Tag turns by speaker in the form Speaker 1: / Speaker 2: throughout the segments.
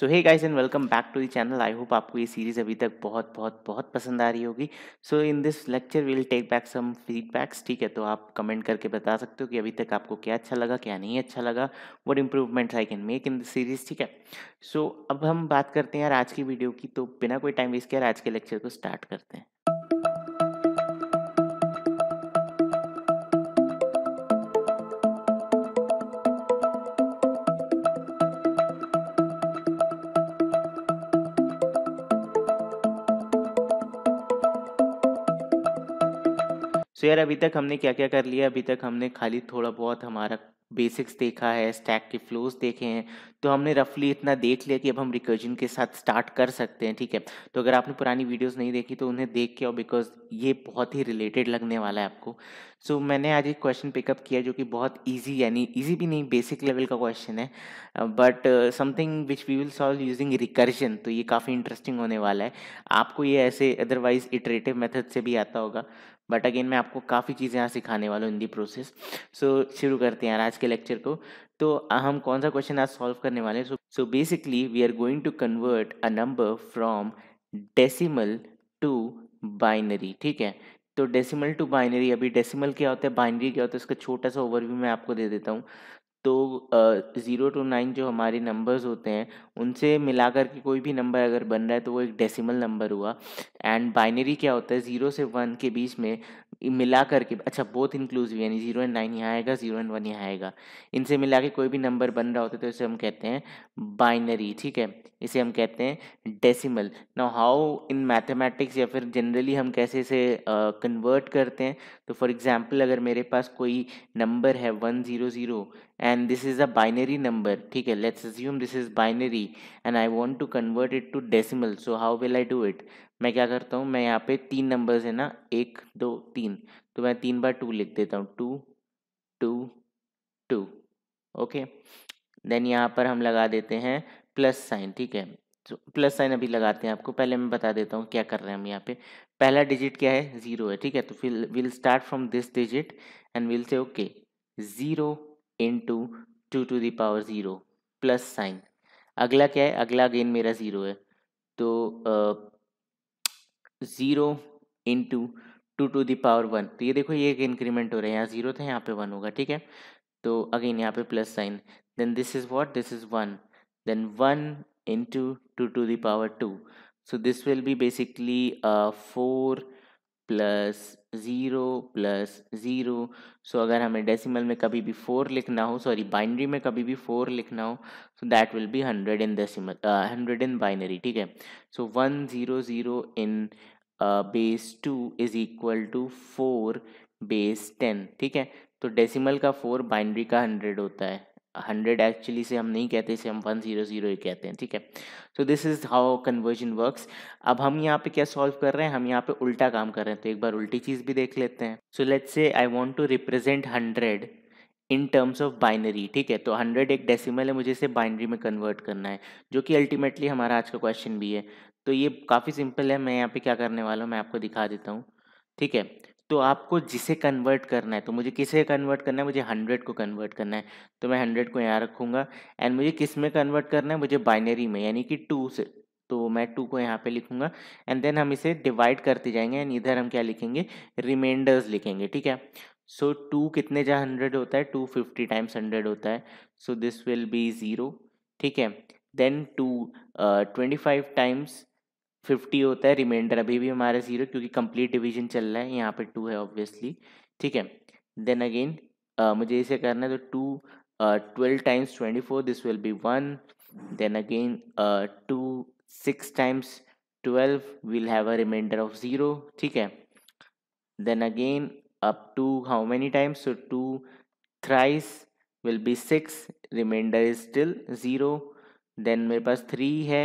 Speaker 1: so hey guys and welcome back to the channel I hope आपको ये series अभी तक बहुत बहुत बहुत पसंद आ रही होगी so in this lecture will take back some feedbacks ठीक है तो आप कमेंट करके बता सकते हो कि अभी तक आपको क्या अच्छा लगा क्या नहीं अच्छा लगा what improvements I can make in this series ठीक है सो so, अब हम बात करते हैं यार आज की वीडियो की तो बिना कोई टाइम वेस्ट किया आज के लेक्चर को स्टार्ट करते हैं सो यार अभी तक हमने क्या क्या कर लिया अभी तक हमने खाली थोड़ा बहुत हमारा बेसिक्स देखा है स्टैक के फ्लोज देखे हैं तो हमने रफली इतना देख लिया कि अब हम रिकर्जन के साथ स्टार्ट कर सकते हैं ठीक है तो अगर आपने पुरानी वीडियोस नहीं देखी तो उन्हें देख के और बिकॉज ये बहुत ही रिलेटेड लगने वाला है आपको सो so, मैंने आज एक क्वेश्चन पिकअप किया जो कि बहुत ईजी यानी ईजी भी नहीं बेसिक लेवल का क्वेश्चन है but something which we will solve using recursion तो ये काफ़ी इंटरेस्टिंग होने वाला है आपको ये ऐसे अदरवाइज इटरेटिव मेथड से भी आता होगा बट अगेन मैं आपको काफ़ी चीज़ें यहाँ सिखाने वाला हूँ इन दी प्रोसेस सो शुरू करते हैं यार आज के लेक्चर को तो हम कौन सा क्वेश्चन आज सॉल्व करने वाले हैं so basically we are going to convert a number from decimal to binary ठीक है तो डेसिमल टू बाइनरी अभी डेसिमल क्या होता है बाइनरी क्या होता है इसका छोटा सा ओवरव्यू मैं आपको दे देता हूँ तो ज़ीरो टू नाइन जो हमारे नंबर्स होते हैं उनसे मिला कर के कोई भी नंबर अगर बन रहा है तो वो एक डेसिमल नंबर हुआ एंड बाइनरी क्या होता है ज़ीरो से वन के बीच में मिला करके अच्छा बोथ इंक्लूसिव यानी जीरो एंड नाइन यहाँ आएगा जीरो एंड वन यहाँ आएगा इनसे मिला के कोई भी नंबर बन रहा होता है तो इसे हम कहते हैं बाइनरी ठीक है इसे हम कहते हैं decimal now how in mathematics या फिर जनरली हम कैसे इसे कन्वर्ट uh, करते हैं तो फॉर एग्जांपल अगर मेरे पास कोई नंबर है one zero zero and this is a binary number ठीक है let's assume this is binary and I want to convert it to decimal so how will I do it मैं क्या करता हूँ मैं यहाँ पे तीन नंबर्स है ना एक दो तीन तो मैं तीन बार टू लिख देता हूँ two two two okay then यहाँ पर हम लगा देते हैं प्लस साइन ठीक है तो प्लस साइन अभी लगाते हैं आपको पहले मैं बता देता हूँ क्या कर रहे हैं हम यहाँ पे पहला डिजिट क्या है ज़ीरो है ठीक है तो फिर will start from this digit and will say okay zero into two to the power zero plus sign अगला क्या है अगला अगेन मेरा ज़ीरो है तो zero into two to the power one तो ये देखो ये एक इंक्रीमेंट हो रहा है यहाँ ज़ीरो था यहाँ पे वन होगा ठीक है तो अगेन यहाँ पे plus sign then this is what this is one then one into two to the power two so this will be basically four plus zero plus zero so अगर हमें डेसिमल में कभी भी फोर लिखना हो sorry binary में कभी भी फोर लिखना हो so that will be hundred in decimal hundred in binary ठीक है so one zero zero in base two is equal to four base ten ठीक है तो डेसिमल का फोर बाइनरी का हंड्रेड होता है हंड्रेड एक्चुअली से हम नहीं कहते इसे हम वन जीरो जीरो कहते हैं ठीक है so this is how conversion works अब हम यहाँ पे क्या सॉल्व कर रहे हैं हम यहाँ पे उल्टा काम कर रहे हैं तो एक बार उल्टी चीज़ भी देख लेते हैं so let say I want to represent hundred in terms of binary ठीक है तो हंड्रेड एक डेसिमल है मुझे इसे बाइनरी में कन्वर्ट करना है जो कि अल्टीमेटली हमारा आज का क्वेश्चन भी है तो ये काफ़ी सिंपल है मैं यहाँ पे क्या करने वाला हूँ मैं आपको दिखा देता हूँ ठीक है तो आपको जिसे कन्वर्ट करना है तो मुझे किसे कन्वर्ट करना है मुझे हंड्रेड को कन्वर्ट करना है तो मैं हंड्रेड को यहाँ रखूँगा एंड मुझे किस में कन्वर्ट करना है मुझे बाइनरी में यानी कि टू से तो मैं टू को यहाँ पे लिखूँगा एंड देन हम इसे डिवाइड करते जाएंगे एंड इधर हम क्या लिखेंगे रिमाइंडर्स लिखेंगे ठीक है सो so, टू कितने जहाँ हंड्रेड होता है टू फिफ्टी टाइम्स हंड्रेड होता है so this will be zero ठीक है then two twenty five times fifty होता है रिमाइंडर अभी भी हमारा ज़ीरो क्योंकि कंप्लीट डिवीजन चल रहा है यहाँ पे टू है ऑब्वियसली ठीक है देन अगेन मुझे इसे करना है तो two twelve times twenty four this will be one then again two six times twelve will have a remainder of zero ठीक है then again up to how many times so two thrice will be six remainder is still zero then मेरे पास three है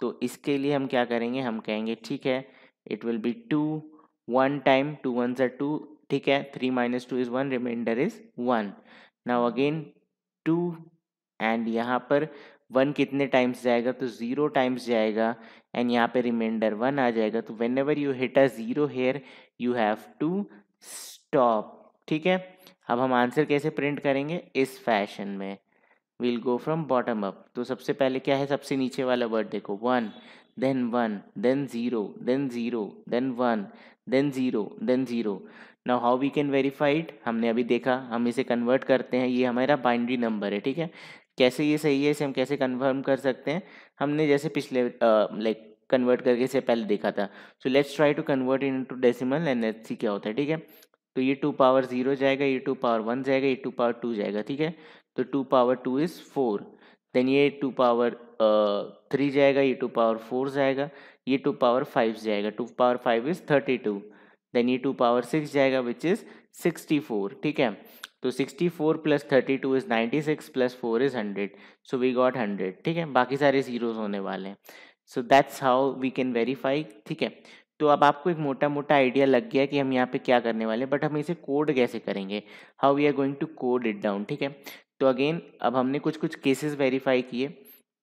Speaker 1: तो इसके लिए हम क्या करेंगे हम कहेंगे ठीक है it will be two one time two one ज़र टू ठीक है three minus two is one remainder is one now again two and यहाँ पर वन कितने टाइम्स जाएगा तो ज़ीरो टाइम्स जाएगा एंड यहाँ पे रिमाइंडर वन आ जाएगा तो whenever you hit a zero here you have to stop ठीक है अब हम आंसर कैसे प्रिंट करेंगे इस फैशन में we'll go from bottom up तो सबसे पहले क्या है सबसे नीचे वाला वर्ड देखो one then one then zero then zero then one then zero then zero now how we can verified हमने अभी देखा हम इसे कन्वर्ट करते हैं ये हमारा बाइंड्री नंबर है ठीक है कैसे ये सही है इसे हम कैसे कन्फर्म कर सकते हैं हमने जैसे पिछले लाइक कन्वर्ट करके इसे पहले देखा था so let's try to convert into decimal N H C क्या होता है ठीक है तो ये टू पावर ज़ीरो जाएगा ये टू पावर वन जाएगा ये टू पावर टू जाएगा ठीक है तो two power two is four then ये टू पावर थ्री जाएगा ये टू पावर फोर जाएगा ये टू पावर फाइव जाएगा two power five is thirty two then ये टू पावर सिक्स जाएगा विच इज़ सिक्सटी फोर ठीक है तो sixty four plus thirty two is ninety six plus four is hundred so we got hundred ठीक है बाकी सारे ज़ीरोज़ होने वाले हैं so that's how we can verify ठीक है तो अब आपको एक मोटा मोटा आइडिया लग गया कि हम यहाँ पे क्या करने वाले हैं बट हम इसे कोड कैसे करेंगे how we are going to code it down ठीक है तो अगेन अब हमने कुछ कुछ केसेस वेरीफाई किए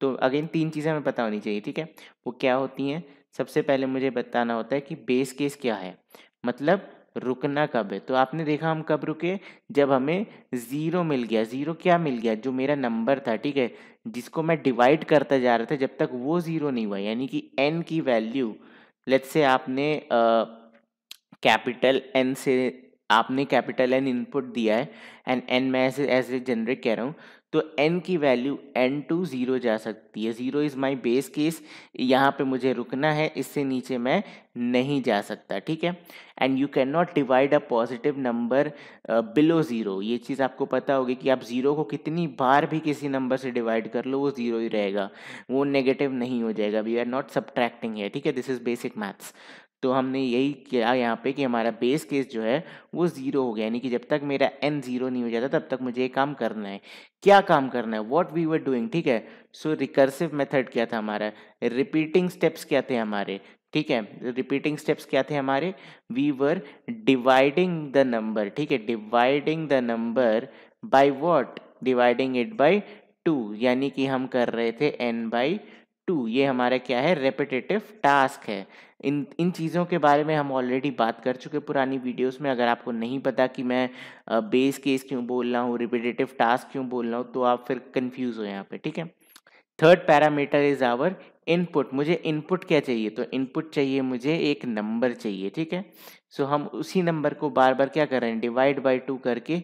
Speaker 1: तो अगेन तीन चीज़ें हमें पता होनी चाहिए ठीक है वो क्या होती हैं सबसे पहले मुझे बताना होता है कि बेस केस क्या है मतलब रुकना कब है तो आपने देखा हम कब रुके जब हमें ज़ीरो मिल गया ज़ीरो क्या मिल गया जो मेरा नंबर था ठीक है जिसको मैं डिवाइड करता जा रहा था जब तक वो ज़ीरो नहीं हुआ यानी कि एन की वैल्यू लेट्स से आपने कैपिटल एन से आपने कैपिटल एन इनपुट दिया है एंड एन मैं ऐसे ऐसे जनरेट कह रहा हूँ तो एन की वैल्यू एन टू ज़ीरो जा सकती है zero is my base case यहाँ पे मुझे रुकना है इससे नीचे मैं नहीं जा सकता ठीक है and you can not divide a positive number below zero ये चीज़ आपको पता होगी कि आप ज़ीरो को कितनी बार भी किसी नंबर से डिवाइड कर लो वो ज़ीरो ही रहेगा वो नेगेटिव नहीं हो जाएगा वी आर नॉट सब्ट्रैक्टिंग है ठीक है दिस इज़ बेसिक मैथ्स तो हमने यही किया यहाँ पे कि हमारा बेस केस जो है वो ज़ीरो हो गया यानी कि जब तक मेरा एन ज़ीरो नहीं हो जाता तब तक मुझे ये काम करना है क्या काम करना है वॉट वी वर डूइंग ठीक है सो रिकर्सिव मेथड क्या था हमारा रिपीटिंग स्टेप्स क्या थे हमारे ठीक है रिपीटिंग स्टेप्स क्या थे हमारे we were dividing the number ठीक है dividing the number by what dividing it by two यानी कि हम कर रहे थे एन बाई टू ये हमारा क्या है रेपिटेटिव टास्क है इन इन चीज़ों के बारे में हम ऑलरेडी बात कर चुके पुरानी वीडियोस में अगर आपको नहीं पता कि मैं बेस केस क्यों बोल रहा हूँ रिपीटेटिव टास्क क्यों बोल रहा हूँ तो आप फिर कंफ्यूज हो यहाँ पे ठीक है third parameter is our input मुझे इनपुट क्या चाहिए तो इनपुट चाहिए मुझे एक नंबर चाहिए ठीक है सो so, हम उसी नंबर को बार बार क्या कर रहे हैं डिवाइड बाय टू करके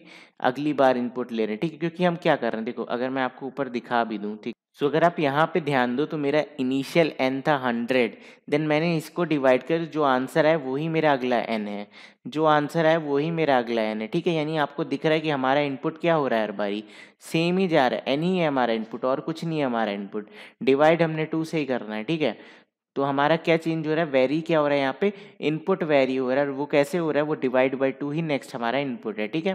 Speaker 1: अगली बार इनपुट ले रहे हैं ठीक है क्योंकि हम क्या कर रहे हैं देखो अगर मैं आपको ऊपर दिखा भी दूँ ठीक सो so, अगर आप यहाँ पे ध्यान दो तो मेरा इनिशियल एन था हंड्रेड देन मैंने इसको डिवाइड कर जो आंसर आया वही मेरा अगला एन है जो आंसर आया वही मेरा अगला एन है ठीक है यानी आपको दिख रहा है कि हमारा इनपुट क्या हो रहा है हर बारी सेम ही जा रहा है एन ही है हमारा इनपुट और कुछ नहीं है हमारा इनपुट डिवाइड हमने टू से ही करना है ठीक है तो हमारा क्या चेंज हो रहा है वेरी क्या हो रहा है यहाँ पे इनपुट वेरी हो रहा है और वो कैसे हो रहा है वो डिवाइड बाई टू ही नेक्स्ट हमारा इनपुट है ठीक है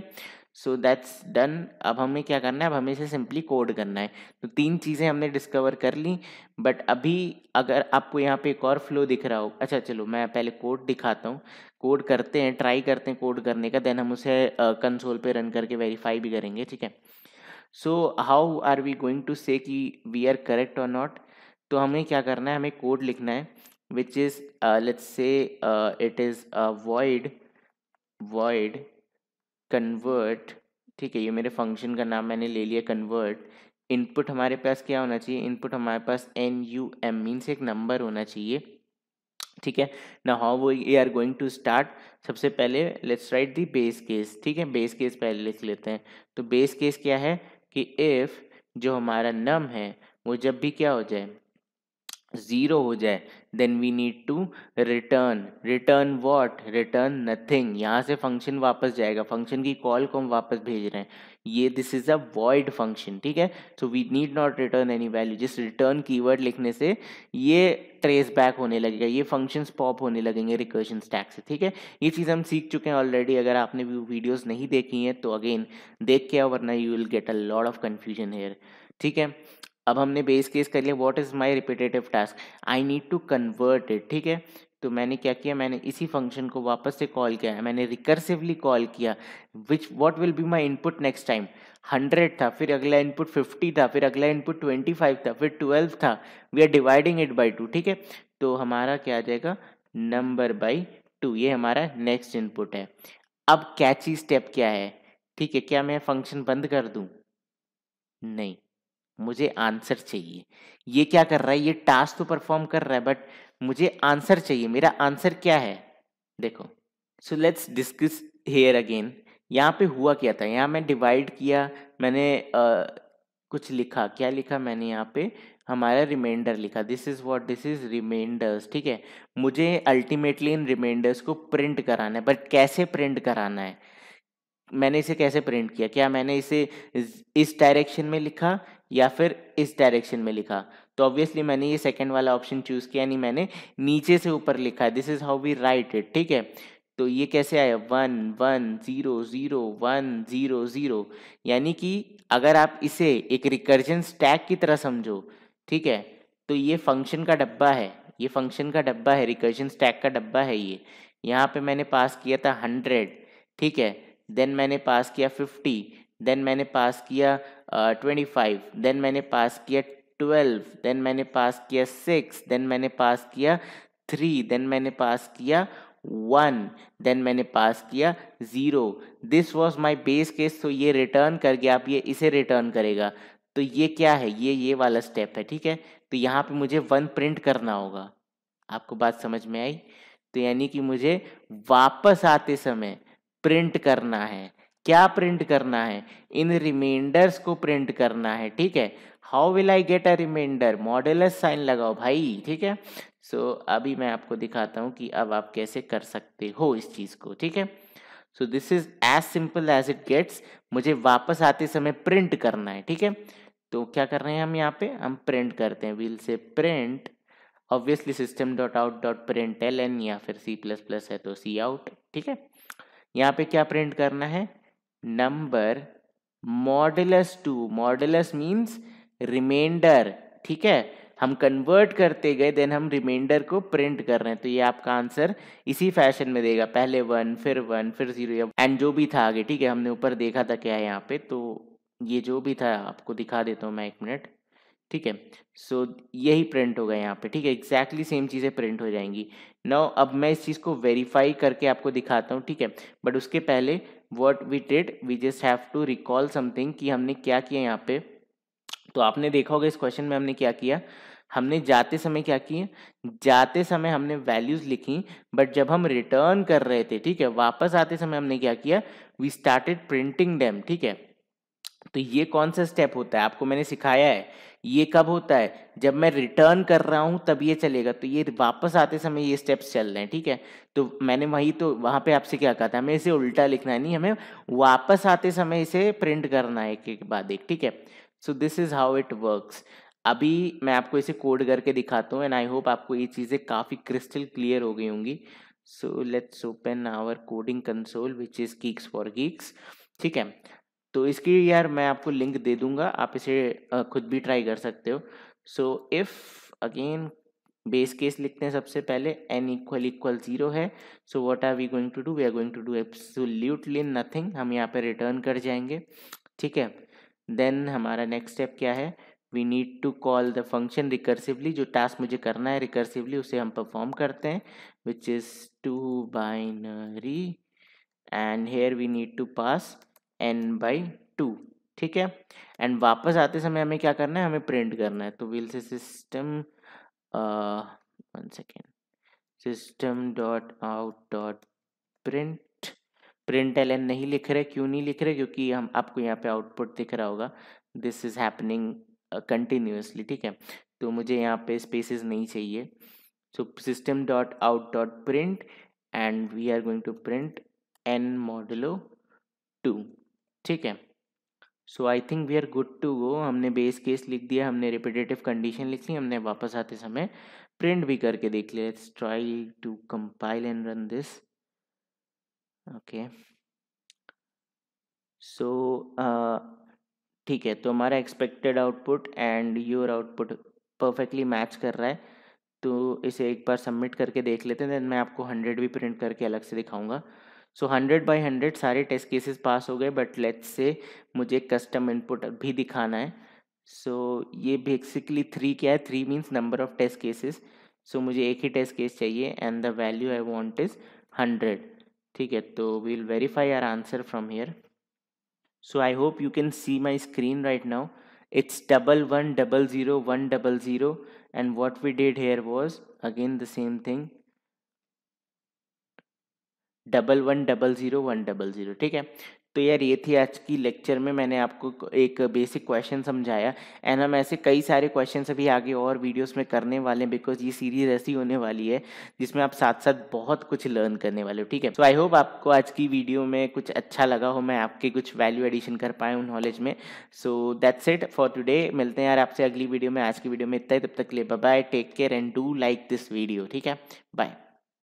Speaker 1: सो दैट्स डन अब हमें क्या करना है अब हमें इसे सिंपली कोड करना है तो तीन चीज़ें हमने डिस्कवर कर ली बट अभी अगर आपको यहाँ पे एक और फ्लो दिख रहा हो अच्छा चलो मैं पहले कोड दिखाता हूँ कोड करते हैं ट्राई करते हैं कोड करने का देन हम उसे कंसोल uh, पे रन करके वेरीफाई भी करेंगे ठीक है so how are we going to say that we are correct और नॉट तो हमें क्या करना है हमें कोड लिखना है which is let's say it is void void convert ठीक है ये मेरे फंक्शन का नाम मैंने ले लिया कन्वर्ट इनपुट हमारे पास क्या होना चाहिए इनपुट हमारे पास एन यू एम मीन्स एक नंबर होना चाहिए ठीक है ना हाउ वो ये आर गोइंग टू स्टार्ट सबसे पहले let's write the base case ठीक है बेस केस पहले लिख लेते हैं तो बेस केस क्या है कि इफ़ जो हमारा नम है वो जब भी क्या हो जाए ज़ीरो हो जाए then we need to return return what return nothing यहाँ से फंक्शन वापस जाएगा फंक्शन की कॉल को हम वापस भेज रहे हैं ये this is a void function ठीक है so we need not return any value जिस रिटर्न कीवर्ड लिखने से ये ट्रेस बैक होने लगेगा ये फंक्शंस पॉप होने लगेंगे रिकर्शन स्टैक से ठीक है ये चीज़ हम सीख चुके हैं ऑलरेडी अगर आपने भी वीडियोस नहीं देखी हैं तो अगेन देख के वरना you will get a lot of confusion here ठीक है अब हमने बेस केस कर लिया what is my repetitive task I need to convert it ठीक है तो मैंने क्या किया मैंने इसी फंक्शन को वापस से कॉल किया मैंने रिकर्सिवली कॉल किया which what will be my input next time hundred था फिर अगला इनपुट फिफ्टी था फिर अगला इनपुट ट्वेंटी फाइव था फिर ट्वेल्व था we are dividing it by two ठीक है तो हमारा क्या आ जाएगा नंबर बाई टू ये हमारा नेक्स्ट इनपुट है अब कैची स्टेप क्या है ठीक है क्या मैं फंक्शन बंद कर दूँ नहीं मुझे आंसर चाहिए ये क्या कर रहा है ये टास्क तो परफॉर्म कर रहा है बट मुझे आंसर चाहिए मेरा आंसर क्या है देखो so let's discuss here again यहाँ पे हुआ क्या था यहाँ मैं डिवाइड किया मैंने uh, कुछ लिखा क्या लिखा मैंने यहाँ पे हमारा रिमाइंडर लिखा this is what this is remainders ठीक है मुझे अल्टीमेटली इन रिमाइंडर्स को प्रिंट कराना है बट कैसे प्रिंट कराना है मैंने इसे कैसे प्रिंट किया क्या मैंने इसे इस डायरेक्शन में लिखा या फिर इस डायरेक्शन में लिखा तो ऑब्वियसली मैंने ये सेकेंड वाला ऑप्शन चूज़ किया नहीं मैंने नीचे से ऊपर लिखा this is how we write it ठीक है तो ये कैसे आया one one zero zero one zero zero यानी कि अगर आप इसे एक रिकर्जन स्टैक की तरह समझो ठीक है तो ये फंक्शन का डब्बा है ये फंक्शन का डब्बा है रिकर्जन स्टैक का डब्बा है ये यहाँ पे मैंने पास किया था हंड्रेड ठीक है देन मैंने पास किया फिफ्टी देन मैंने पास किया ट्वेंटी फाइव देन मैंने पास किया ट्वेल्व देन मैंने पास किया सिक्स देन मैंने पास किया थ्री देन मैंने पास किया वन देन मैंने पास किया zero this was my base case तो ये रिटर्न कर गया आप ये इसे रिटर्न करेगा तो ये क्या है ये ये वाला स्टेप है ठीक है तो यहाँ पे मुझे वन प्रिंट करना होगा आपको बात समझ में आई तो यानी कि मुझे वापस आते समय प्रिंट करना है क्या प्रिंट करना है इन रिमाइंडर्स को प्रिंट करना है ठीक है how will I get a remainder modulus sign लगाओ भाई ठीक है सो so, अभी मैं आपको दिखाता हूँ कि अब आप कैसे कर सकते हो इस चीज़ को ठीक है so this is as simple as it gets मुझे वापस आते समय प्रिंट करना है ठीक है तो क्या कर रहे हैं हम यहाँ पे हम प्रिंट करते हैं we'll say print obviously system dot out dot print L N या फिर सी प्लस प्लस है तो सी आउट ठीक है यहाँ पे क्या प्रिंट करना है number modulus two modulus means remainder ठीक है हम कन्वर्ट करते गए देन हम रिमाइंडर को प्रिंट कर रहे हैं तो ये आपका आंसर इसी फैशन में देगा पहले वन फिर वन फिर जीरो एंड जो भी था आगे ठीक है हमने ऊपर देखा था क्या है यहाँ पे तो ये जो भी था आपको दिखा देता हूँ मैं एक मिनट ठीक है सो so, यही प्रिंट होगा यहाँ पे ठीक है एग्जैक्टली सेम चीज़ें प्रिंट हो जाएंगी नौ अब मैं इस चीज़ को वेरीफाई करके आपको दिखाता हूँ ठीक है बट उसके पहले what we did we just have to recall something कि हमने क्या किया यहाँ पे तो आपने देखा होगा इस क्वेश्चन में हमने क्या किया हमने जाते समय क्या किया जाते समय हमने वैल्यूज लिखी बट जब हम रिटर्न कर रहे थे ठीक है वापस आते समय हमने क्या किया वी स्टार्टेड प्रिंटिंग डैम ठीक है तो ये कौन सा स्टेप होता है आपको मैंने सिखाया है ये कब होता है जब मैं रिटर्न कर रहा हूँ तब ये चलेगा तो ये वापस आते समय ये स्टेप्स चल रहे हैं ठीक है तो मैंने वही तो वहाँ पे आपसे क्या कहा था हमें इसे उल्टा लिखना है नहीं हमें वापस आते समय इसे प्रिंट करना है एक एक बाद एक ठीक है so this is how it works अभी मैं आपको इसे कोड करके दिखाता हूँ एंड आई होप आपको ये चीज़ें काफ़ी क्रिस्टल क्लियर हो गई होंगी so let's open our coding console which is Geeks for Geeks ठीक है तो इसकी यार मैं आपको लिंक दे दूंगा आप इसे खुद भी ट्राई कर सकते हो so if again base case लिखते हैं सबसे पहले एन इक्वल इक्वल जीरो है so what are we going to do we are going to do absolutely nothing हम यहाँ पर रिटर्न कर जाएंगे ठीक है देन हमारा नेक्स्ट स्टेप क्या है we need to call the function recursively जो टास्क मुझे करना है रिकर्सिवली उसे हम परफॉर्म करते हैं which is to binary and here we need to pass N by two ठीक है एंड वापस आते समय हमें क्या करना है हमें प्रिंट करना है तो we'll say system one second system dot out dot print print L N नहीं लिख रहे क्यों नहीं लिख रहे क्योंकि हम आपको यहाँ पे आउटपुट दिख रहा होगा दिस इज हैपनिंग कंटिन्यूसली ठीक है तो मुझे यहाँ पे स्पेसिस नहीं चाहिए so system dot out dot print and we are going to print N modulo two ठीक है so I think we are good to go हमने बेस केस लिख दिया हमने रिपीटेटिव कंडीशन लिख ली हमने वापस आते समय प्रिंट भी करके देख लिया it's try to compile and run this okay so ठीक है तो हमारा expected output and your output perfectly match कर रहा है तो इसे एक बार सबमिट करके देख लेते हैं देन मैं आपको हंड्रेड भी प्रिंट करके अलग से दिखाऊंगा सो हंड्रेड बाई हंड्रेड सारे टेस्ट केसेस पास हो गए बट लेट्स से मुझे कस्टम इनपुट भी दिखाना है सो so, ये बेसिकली थ्री क्या है three means number of test cases so मुझे एक ही टेस्ट केस चाहिए and the value I want is hundred ठीक है तो we'll verify our answer from here so I hope you can see my screen right now it's double one double zero one double zero and what we did here was again the same thing double one double zero one double zero ठीक है तो यार ये थी आज की lecture में मैंने आपको एक बेसिक क्वेश्चन समझाया एंड हम ऐसे कई सारे क्वेश्चन अभी आगे और वीडियोस में करने वाले हैं बिकॉज ये सीरीज ऐसी होने वाली है जिसमें आप साथ साथ बहुत कुछ लर्न करने वाले हो ठीक है तो आई होप आपको आज की वीडियो में कुछ अच्छा लगा हो मैं आपके कुछ वैल्यू एडिशन कर पाए उन नॉलेज में so that's it for today मिलते हैं यार आपसे अगली वीडियो में आज की वीडियो में इतना ही तब तक ले bye take care and do like this video ठीक है बाय